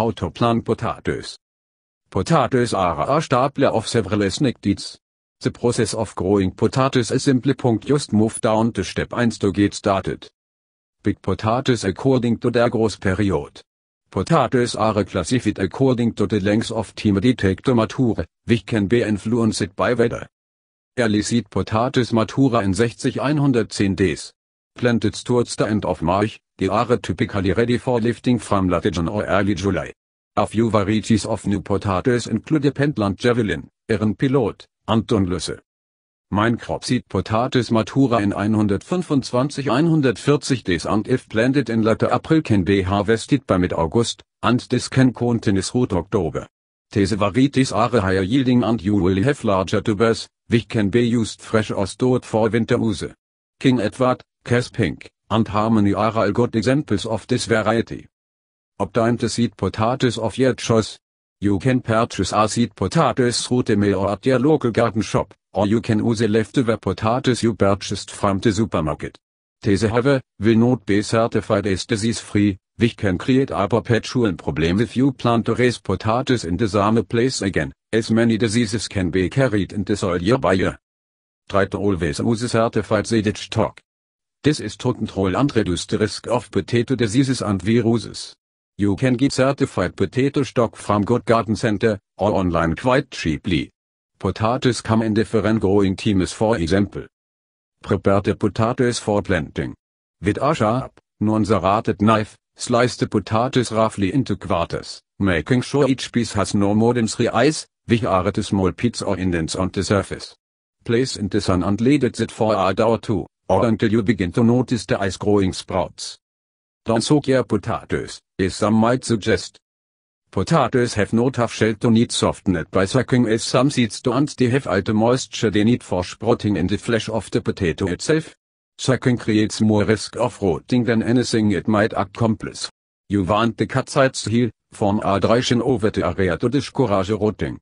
how to plant potatoes. Potatoes are a staple of several snack deeds. The process of growing potatoes is simple. Just move down to step 1 to get started. Big potatoes according to their growth period. Potatoes are classified according to the length of time they take to mature, which can be influenced by weather. Early seed potatoes mature in 60-110 days planned its towards the end of March, they are typically ready for lifting from late June or early July. A few varieties of new potatoes include Pentland Javelin, Ehren Pilot, Anton Lüsse. Mein crop seed potatoes matura in 125-140 days and if planted in late April can be harvested by mid-August, and this can continue through October. These varieties are higher yielding and you will have larger tubers, which can be used fresh or stored for winter use. King Edward, Caspink, and Harmony are all good examples of this variety. Obtained seed potatoes of your choice. You can purchase a seed potatoes through the mail or at your local garden shop, or you can use the leftover potatoes you purchased from the supermarket. These, however, will not be certified as disease-free, which can create a perpetual problem if you plant to raise potatoes in the same place again, as many diseases can be carried in the soil year by year. Try to always use certified seed stock. This is to control and reduce the risk of potato diseases and viruses. You can get certified potato stock from Good Garden Center, or online quite cheaply. Potatoes come in different growing teams for example. Prepare the potatoes for planting. With a sharp, non-serrated knife, slice the potatoes roughly into quarters, making sure each piece has no more than three eyes, which are the small pits or indents on the surface. Place in the sun and let it sit for a hour or two, or until you begin to notice the ice growing sprouts. Don't soak your potatoes, as some might suggest. Potatoes have no tough shell to need softened by sucking as some seeds do and they have all the moisture they need for sprouting in the flesh of the potato itself. Sucking creates more risk of rotting than anything it might accomplish. You want the cut sides to heal, form a adhesion over the area to discourage rotting.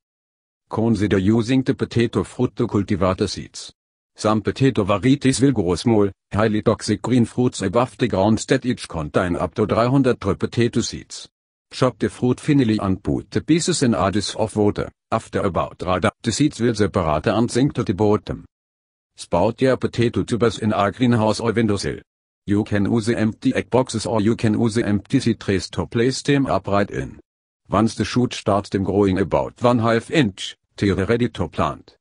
Consider using the potato fruit to cultivate the seeds. Sampetetovarietis vilgorosmol, highly toxic green fruits above the ground that each contain up to 300 potato seeds. Chop the fruit finely and put the pieces in a dish of water, after about radar the seeds will separate and sink to the bottom. Spout your potato tubers in a greenhouse or windowsill. You can use empty egg boxes or you can use empty seed trays to place them upright in. Once the shoot starts them growing about one half inch, they are ready to plant.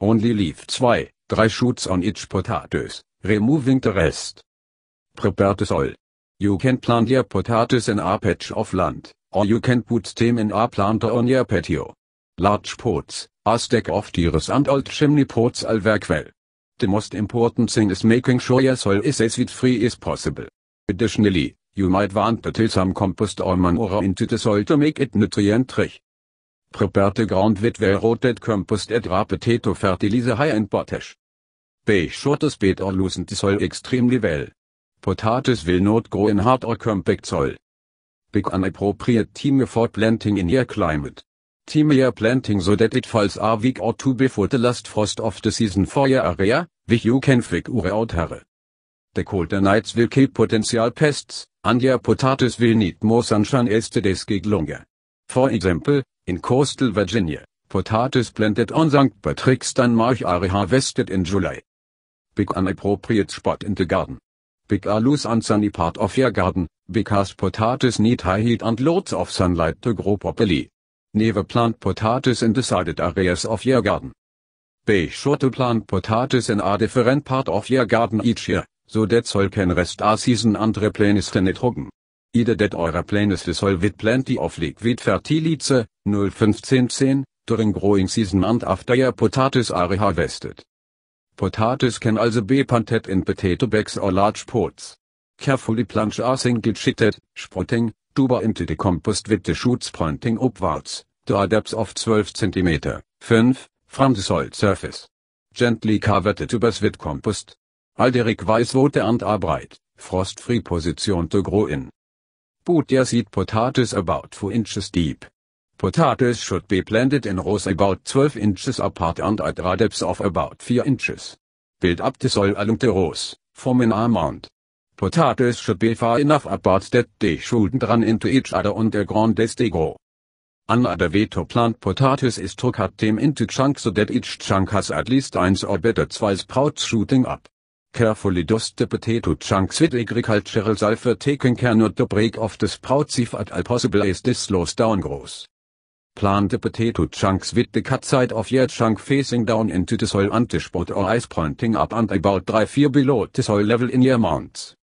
Only leave 2, 3 shoots on each potatoes, removing the rest. Prepare the soil. You can plant your potatoes in a patch of land, or you can put them in a planter on your patio. Large pots, a stack of tiers and old chimney pots all work well. The most important thing is making sure your soil is as weed-free as possible. Additionally, you might want to till some compost or manure into the soil to make it nutrient-rich. Prepare the ground with well-rotated compost at raw potato fertilizer high in potash. Beșotespetorlusen sol extrem nivel. Potates will not grow in hard or compact soil. Big unappropriate team time for planting in your climate. Time your planting so that it falls a week or two before the last frost of the season for your area, which you can figure out here. The colder nights will kill potential pests, and your potatoes will need more sunshine as the days get longer. For example, in coastal Virginia, potatoes planted on St. Patrick's Danmark are harvested in July pick an appropriate spot in the garden. Pick a loose and sunny part of your garden, because potatoes need high heat and lots of sunlight to grow properly. Never plant potatoes in decided areas of your garden. Be sure to plant potatoes in a different part of your garden each year, so that soil can rest a season and replenish the nitrogen. Either that or replenish the soil with plenty of liquid fertilizer, 01510, during growing season and after your potatoes are harvested. Potatoes can also be planted in potato bags or large pots. Carefully plunge a single shitted, sprouting, tuber into the compost with the shoots pointing upwards, to a depth of 12 cm, 5, from the soil surface. Gently cover the tubers with compost. Alderic Weißwote and are bright, frost-free position to grow in. Put your seed potatoes about 4 inches deep, Potatoes should be planted in rows about 12 inches apart and at radepths of about 4 inches. Build up the soil along the rows, forming a mound. Potatoes should be far enough apart that they shouldn't run into each other on the ground as they grow. Another way to plant potatoes is to cut them into chunks so that each chunk has at least eins or better zwei sprouts shooting up. Carefully dust the potato chunks with agricultural sulfur taking care not to break off the sprouts if at all possible as this slows down growth. Plant the potato chunks with the cut side of your chunk facing down into the soil and the spot or ice pointing up and about 3-4 below the soil level in your mounts.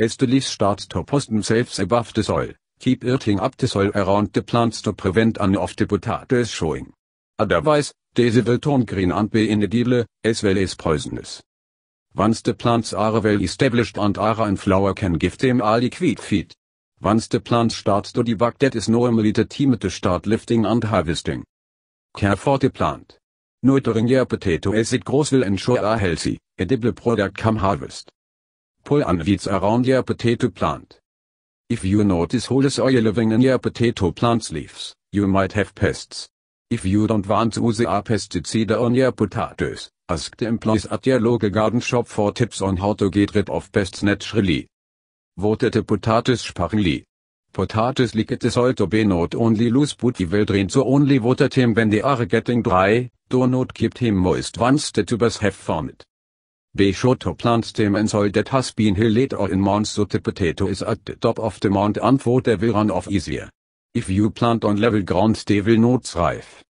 As the leaves start to post themselves above the soil, keep irting up the soil around the plants to prevent any of the potatoes showing. Otherwise, these will turn green and be in inedible, as well as poisonous. Once the plants are well established and are in flower can give them a liquid feed. Once the plant starts to debug that is normally the time to start lifting and harvesting. Care for the plant. Nurturing your potato it grows will ensure a healthy, edible product come harvest. Pull and weeds around your potato plant. If you notice holes or living in your potato plant's leaves, you might have pests. If you don't want to use a pesticide on your potatoes, ask the employees at your local garden shop for tips on how to get rid of pests naturally. votete potatis sparely. Potatoes licketes also be not only lose but evil drain so only voted him when they are getting dry, do not keep him moist once the tubers have formed. Be sure to plant them in soil that has been hilled or in mound so the potato is at the top of the mound and water will run off easier. If you plant on level ground they will not thrive.